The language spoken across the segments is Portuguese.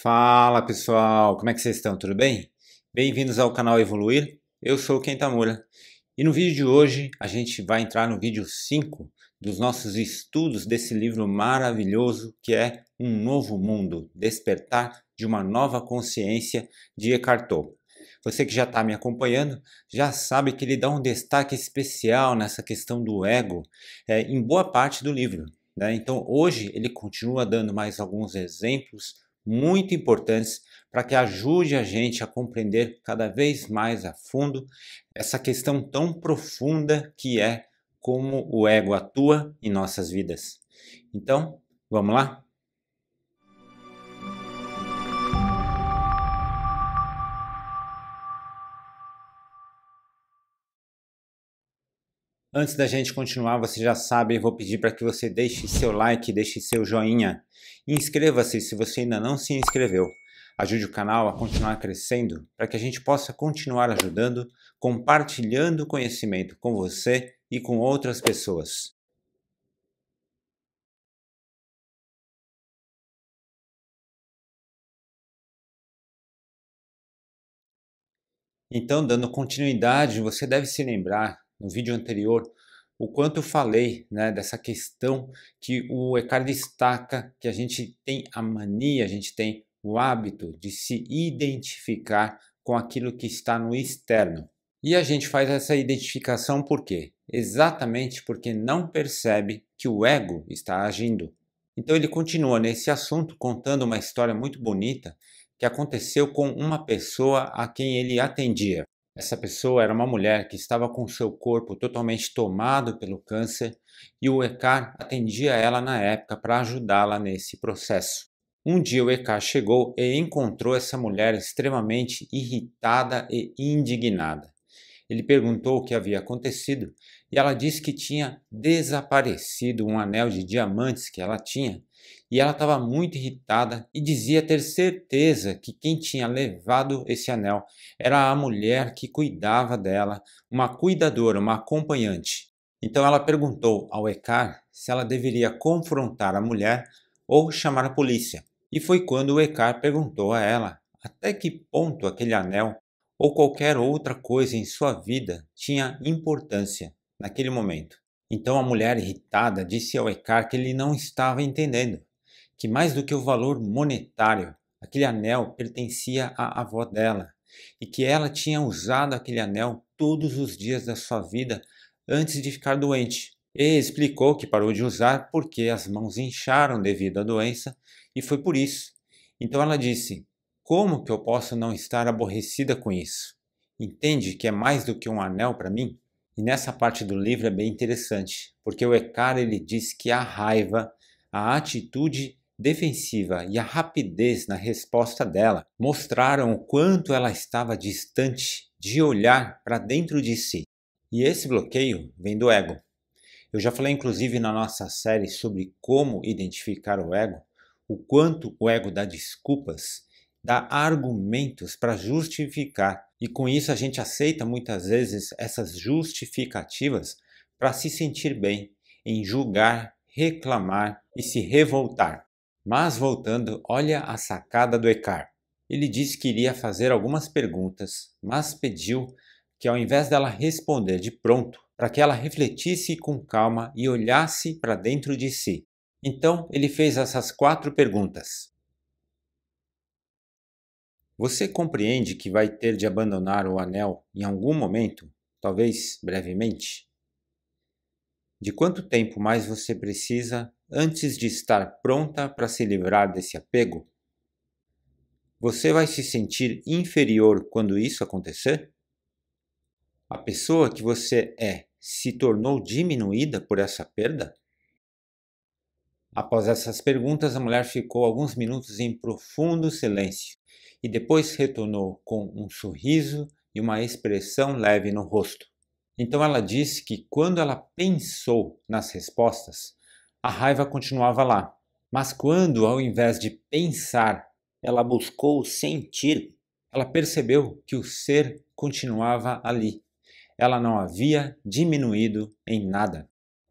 Fala pessoal, como é que vocês estão? Tudo bem? Bem-vindos ao canal Evoluir, eu sou o Kentamura e no vídeo de hoje a gente vai entrar no vídeo 5 dos nossos estudos desse livro maravilhoso que é Um Novo Mundo, Despertar de uma Nova Consciência de Eckhart Tolle. Você que já está me acompanhando já sabe que ele dá um destaque especial nessa questão do ego é, em boa parte do livro. Né? Então hoje ele continua dando mais alguns exemplos muito importantes para que ajude a gente a compreender cada vez mais a fundo essa questão tão profunda que é como o ego atua em nossas vidas. Então, vamos lá? Antes da gente continuar, você já sabe, vou pedir para que você deixe seu like, deixe seu joinha. Inscreva-se se você ainda não se inscreveu. Ajude o canal a continuar crescendo para que a gente possa continuar ajudando, compartilhando conhecimento com você e com outras pessoas. Então, dando continuidade, você deve se lembrar no vídeo anterior, o quanto eu falei né, dessa questão que o Eckhart destaca que a gente tem a mania, a gente tem o hábito de se identificar com aquilo que está no externo. E a gente faz essa identificação por quê? Exatamente porque não percebe que o ego está agindo. Então ele continua nesse assunto contando uma história muito bonita que aconteceu com uma pessoa a quem ele atendia. Essa pessoa era uma mulher que estava com seu corpo totalmente tomado pelo câncer e o ECAR atendia ela na época para ajudá-la nesse processo. Um dia o ECAR chegou e encontrou essa mulher extremamente irritada e indignada. Ele perguntou o que havia acontecido e ela disse que tinha desaparecido um anel de diamantes que ela tinha e ela estava muito irritada e dizia ter certeza que quem tinha levado esse anel era a mulher que cuidava dela, uma cuidadora, uma acompanhante. Então ela perguntou ao Ecar se ela deveria confrontar a mulher ou chamar a polícia. E foi quando o Ecar perguntou a ela até que ponto aquele anel ou qualquer outra coisa em sua vida tinha importância naquele momento. Então a mulher irritada disse ao Ecar que ele não estava entendendo, que mais do que o valor monetário, aquele anel pertencia à avó dela e que ela tinha usado aquele anel todos os dias da sua vida antes de ficar doente. E explicou que parou de usar porque as mãos incharam devido à doença e foi por isso. Então ela disse: Como que eu posso não estar aborrecida com isso? Entende que é mais do que um anel para mim? E nessa parte do livro é bem interessante, porque o Eckhart ele diz que a raiva, a atitude defensiva e a rapidez na resposta dela mostraram o quanto ela estava distante de olhar para dentro de si. E esse bloqueio vem do ego. Eu já falei inclusive na nossa série sobre como identificar o ego, o quanto o ego dá desculpas, dá argumentos para justificar e com isso a gente aceita muitas vezes essas justificativas para se sentir bem, em julgar, reclamar e se revoltar. Mas voltando, olha a sacada do Eckhart. Ele disse que iria fazer algumas perguntas, mas pediu que ao invés dela responder de pronto, para que ela refletisse com calma e olhasse para dentro de si. Então ele fez essas quatro perguntas. Você compreende que vai ter de abandonar o anel em algum momento, talvez brevemente? De quanto tempo mais você precisa antes de estar pronta para se livrar desse apego? Você vai se sentir inferior quando isso acontecer? A pessoa que você é se tornou diminuída por essa perda? Após essas perguntas, a mulher ficou alguns minutos em profundo silêncio e depois retornou com um sorriso e uma expressão leve no rosto. Então ela disse que quando ela pensou nas respostas, a raiva continuava lá. Mas quando, ao invés de pensar, ela buscou sentir, ela percebeu que o ser continuava ali. Ela não havia diminuído em nada.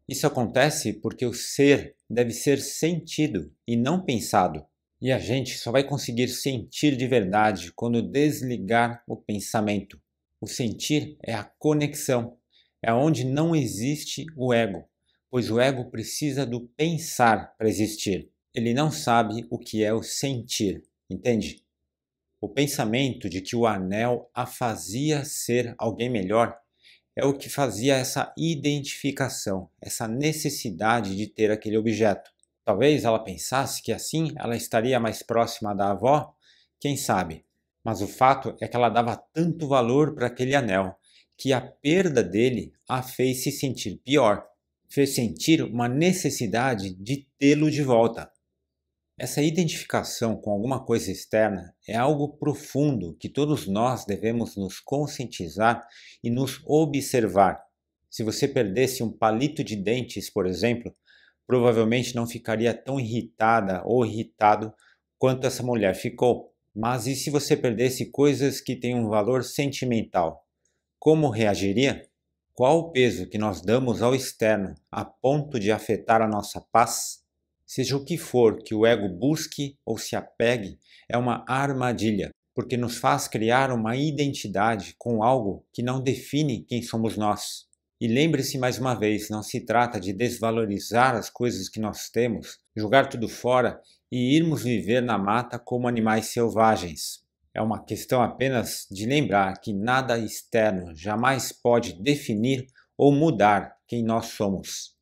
Isso acontece porque o ser deve ser sentido e não pensado. E a gente só vai conseguir sentir de verdade quando desligar o pensamento. O sentir é a conexão, é onde não existe o ego, pois o ego precisa do pensar para existir. Ele não sabe o que é o sentir, entende? O pensamento de que o anel a fazia ser alguém melhor é o que fazia essa identificação, essa necessidade de ter aquele objeto. Talvez ela pensasse que assim ela estaria mais próxima da avó, quem sabe. Mas o fato é que ela dava tanto valor para aquele anel que a perda dele a fez se sentir pior, fez sentir uma necessidade de tê-lo de volta. Essa identificação com alguma coisa externa é algo profundo que todos nós devemos nos conscientizar e nos observar. Se você perdesse um palito de dentes, por exemplo, provavelmente não ficaria tão irritada ou irritado quanto essa mulher ficou. Mas e se você perdesse coisas que têm um valor sentimental? Como reagiria? Qual o peso que nós damos ao externo a ponto de afetar a nossa paz? Seja o que for que o ego busque ou se apegue, é uma armadilha, porque nos faz criar uma identidade com algo que não define quem somos nós. E lembre-se mais uma vez: não se trata de desvalorizar as coisas que nós temos, jogar tudo fora e irmos viver na mata como animais selvagens. É uma questão apenas de lembrar que nada externo jamais pode definir ou mudar quem nós somos.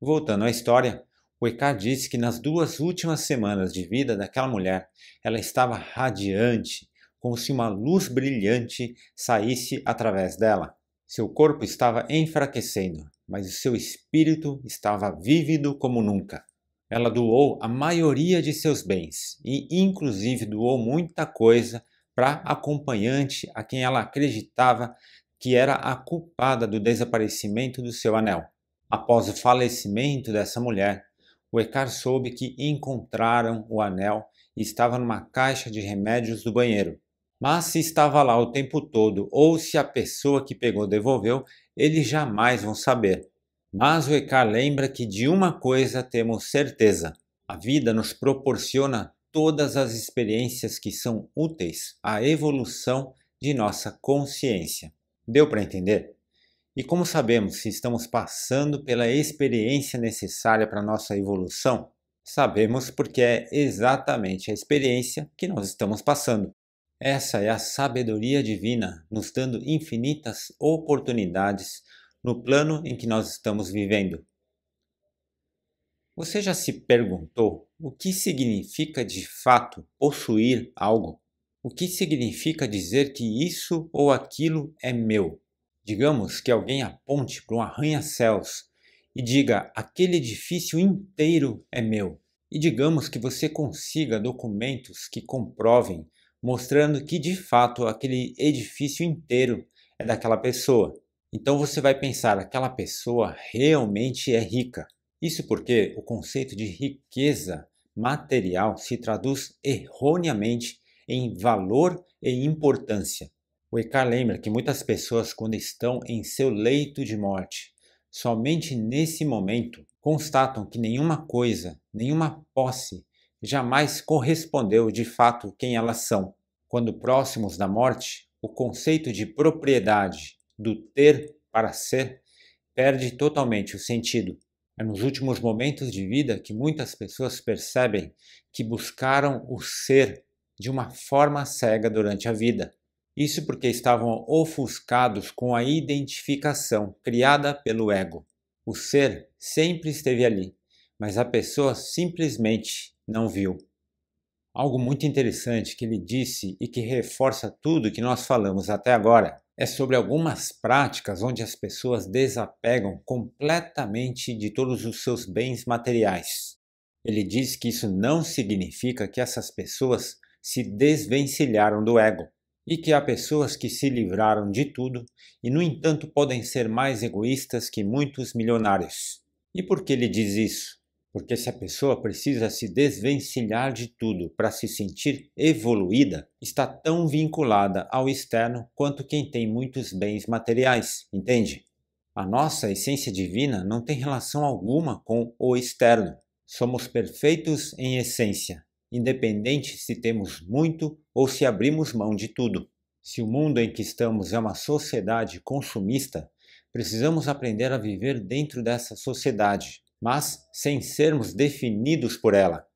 Voltando à história, Wecar disse que nas duas últimas semanas de vida daquela mulher, ela estava radiante, como se uma luz brilhante saísse através dela. Seu corpo estava enfraquecendo, mas seu espírito estava vívido como nunca. Ela doou a maioria de seus bens e, inclusive, doou muita coisa para acompanhante a quem ela acreditava que era a culpada do desaparecimento do seu anel. Após o falecimento dessa mulher, o Ecar soube que encontraram o anel e estava numa caixa de remédios do banheiro. Mas se estava lá o tempo todo ou se a pessoa que pegou devolveu, eles jamais vão saber. Mas o Ecar lembra que de uma coisa temos certeza: a vida nos proporciona todas as experiências que são úteis à evolução de nossa consciência. Deu para entender? E como sabemos se estamos passando pela experiência necessária para nossa evolução? Sabemos porque é exatamente a experiência que nós estamos passando. Essa é a sabedoria divina nos dando infinitas oportunidades no plano em que nós estamos vivendo. Você já se perguntou o que significa de fato possuir algo? O que significa dizer que isso ou aquilo é meu? Digamos que alguém aponte para um arranha-céus e diga: aquele edifício inteiro é meu. E digamos que você consiga documentos que comprovem mostrando que de fato aquele edifício inteiro é daquela pessoa. Então você vai pensar, aquela pessoa realmente é rica. Isso porque o conceito de riqueza material se traduz erroneamente em valor e importância. O Eckhart lembra que muitas pessoas, quando estão em seu leito de morte, somente nesse momento constatam que nenhuma coisa, nenhuma posse jamais correspondeu de fato quem elas são. Quando próximos da morte, o conceito de propriedade, do ter para ser, perde totalmente o sentido. É nos últimos momentos de vida que muitas pessoas percebem que buscaram o ser de uma forma cega durante a vida. Isso porque estavam ofuscados com a identificação criada pelo ego. O ser sempre esteve ali, mas a pessoa simplesmente não viu. Algo muito interessante que ele disse e que reforça tudo que nós falamos até agora é sobre algumas práticas onde as pessoas desapegam completamente de todos os seus bens materiais. Ele diz que isso não significa que essas pessoas se desvencilharam do ego e que há pessoas que se livraram de tudo e, no entanto, podem ser mais egoístas que muitos milionários. E por que ele diz isso? Porque se a pessoa precisa se desvencilhar de tudo para se sentir evoluída, está tão vinculada ao externo quanto quem tem muitos bens materiais, entende? A nossa essência divina não tem relação alguma com o externo. Somos perfeitos em essência, independente se temos muito ou se abrimos mão de tudo. Se o mundo em que estamos é uma sociedade consumista, precisamos aprender a viver dentro dessa sociedade, mas sem sermos definidos por ela.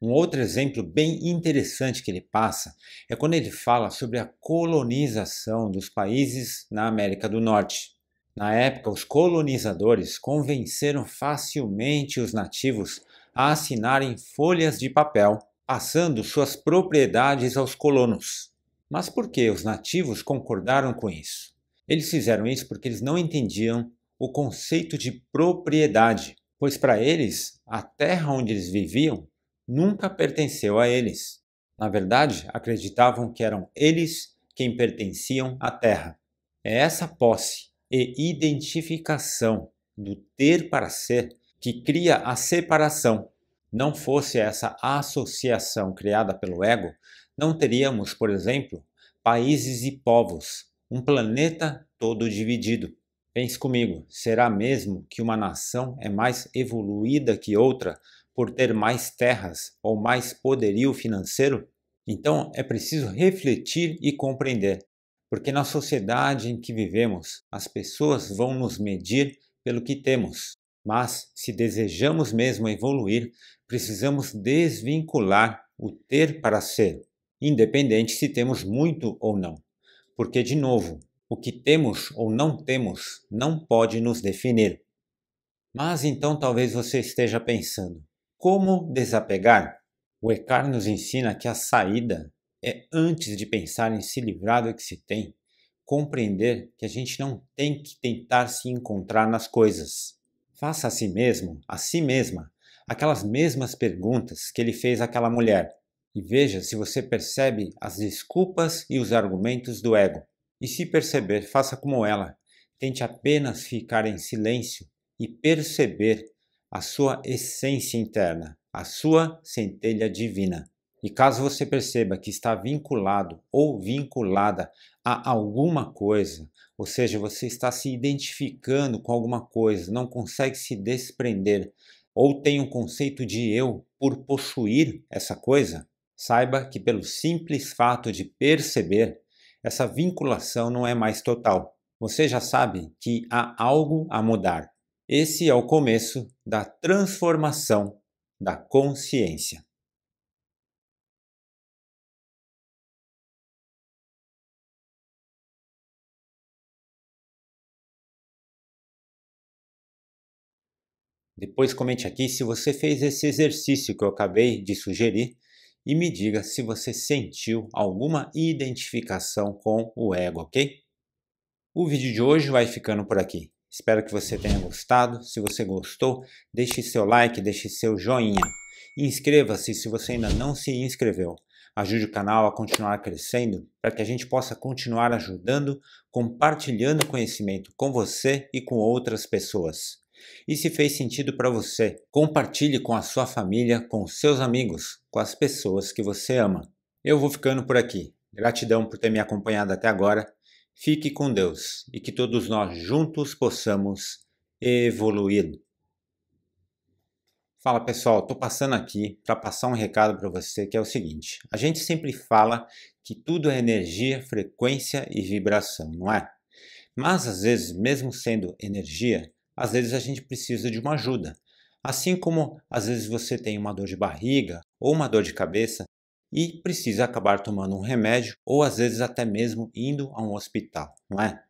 Um outro exemplo bem interessante que ele passa é quando ele fala sobre a colonização dos países na América do Norte. Na época, os colonizadores convenceram facilmente os nativos a assinarem folhas de papel, passando suas propriedades aos colonos. Mas por que os nativos concordaram com isso? Eles fizeram isso porque eles não entendiam o conceito de propriedade, pois para eles a terra onde eles viviam nunca pertenceu a eles. Na verdade, acreditavam que eram eles quem pertenciam à terra. É essa posse e identificação do ter para ser que cria a separação. Não fosse essa associação criada pelo ego, não teríamos, por exemplo, países e povos, um planeta todo dividido. Pense comigo, será mesmo que uma nação é mais evoluída que outra por ter mais terras ou mais poderio financeiro? Então é preciso refletir e compreender, porque na sociedade em que vivemos, as pessoas vão nos medir pelo que temos. Mas, se desejamos mesmo evoluir, precisamos desvincular o ter para ser, independente se temos muito ou não. Porque, de novo, o que temos ou não temos não pode nos definir. Mas então talvez você esteja pensando: como desapegar? O Eckhart nos ensina que a saída é antes de pensar em se livrar do que se tem, compreender que a gente não tem que tentar se encontrar nas coisas. Faça a si mesmo, a si mesma, aquelas mesmas perguntas que ele fez àquela mulher e veja se você percebe as desculpas e os argumentos do ego. E se perceber, faça como ela. Tente apenas ficar em silêncio e perceber a sua essência interna, a sua centelha divina. E caso você perceba que está vinculado ou vinculada a alguma coisa, ou seja, você está se identificando com alguma coisa, não consegue se desprender, ou tem um conceito de eu por possuir essa coisa, saiba que pelo simples fato de perceber, essa vinculação não é mais total. Você já sabe que há algo a mudar. Esse é o começo da transformação da consciência. Depois comente aqui se você fez esse exercício que eu acabei de sugerir e me diga se você sentiu alguma identificação com o ego, ok? O vídeo de hoje vai ficando por aqui. Espero que você tenha gostado. Se você gostou, deixe seu like, deixe seu joinha. Inscreva-se se você ainda não se inscreveu. Ajude o canal a continuar crescendo para que a gente possa continuar ajudando, compartilhando conhecimento com você e com outras pessoas. E se fez sentido para você, compartilhe com a sua família, com seus amigos, com as pessoas que você ama. Eu vou ficando por aqui. Gratidão por ter me acompanhado até agora. Fique com Deus e que todos nós juntos possamos evoluir. Fala pessoal, estou passando aqui para passar um recado para você que é o seguinte: a gente sempre fala que tudo é energia, frequência e vibração, não é? Mas às vezes, mesmo sendo energia, às vezes a gente precisa de uma ajuda. Assim como às vezes você tem uma dor de barriga ou uma dor de cabeça e precisa acabar tomando um remédio ou às vezes até mesmo indo a um hospital, não é?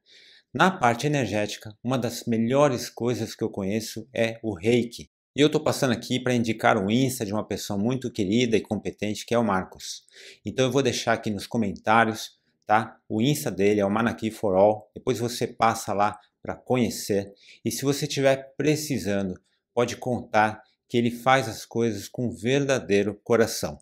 Na parte energética, uma das melhores coisas que eu conheço é o Reiki. E eu estou passando aqui para indicar o Insta de uma pessoa muito querida e competente que é o Marcos. Então eu vou deixar aqui nos comentários, tá? O Insta dele é o Manaki for All. Depois você passa lá para conhecer. E se você estiver precisando, pode contar que ele faz as coisas com verdadeiro coração.